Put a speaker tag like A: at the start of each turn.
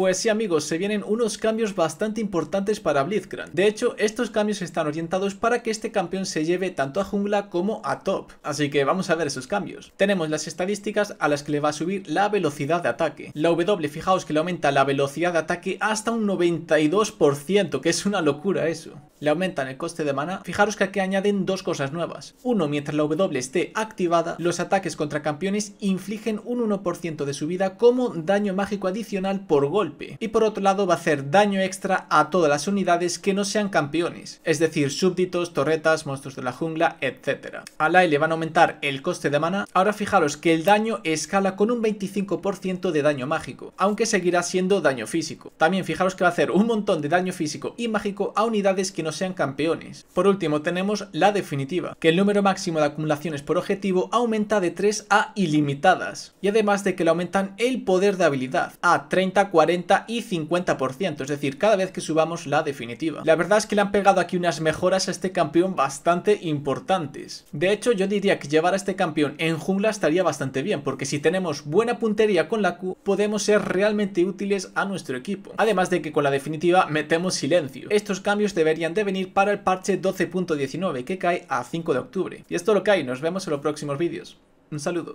A: Pues sí amigos, se vienen unos cambios bastante importantes para Blitzcrank. De hecho, estos cambios están orientados para que este campeón se lleve tanto a jungla como a top. Así que vamos a ver esos cambios. Tenemos las estadísticas a las que le va a subir la velocidad de ataque. La W, fijaos que le aumenta la velocidad de ataque hasta un 92%, que es una locura eso. Le aumentan el coste de mana. Fijaros que aquí añaden dos cosas nuevas. Uno, mientras la W esté activada, los ataques contra campeones infligen un 1% de su vida como daño mágico adicional por gol. Y por otro lado va a hacer daño extra a todas las unidades que no sean campeones, es decir, súbditos, torretas, monstruos de la jungla, etc. A Lai le van a aumentar el coste de mana. Ahora fijaros que el daño escala con un 25% de daño mágico, aunque seguirá siendo daño físico. También fijaros que va a hacer un montón de daño físico y mágico a unidades que no sean campeones. Por último tenemos la definitiva, que el número máximo de acumulaciones por objetivo aumenta de 3 a ilimitadas, y además de que le aumentan el poder de habilidad a 30, 40, y 50%, es decir, cada vez que subamos la definitiva. La verdad es que le han pegado aquí unas mejoras a este campeón bastante importantes. De hecho, yo diría que llevar a este campeón en jungla estaría bastante bien, porque si tenemos buena puntería con la Q, podemos ser realmente útiles a nuestro equipo. Además de que con la definitiva metemos silencio. Estos cambios deberían de venir para el parche 12.19, que cae a 5 de octubre. Y esto lo que nos vemos en los próximos vídeos. Un saludo.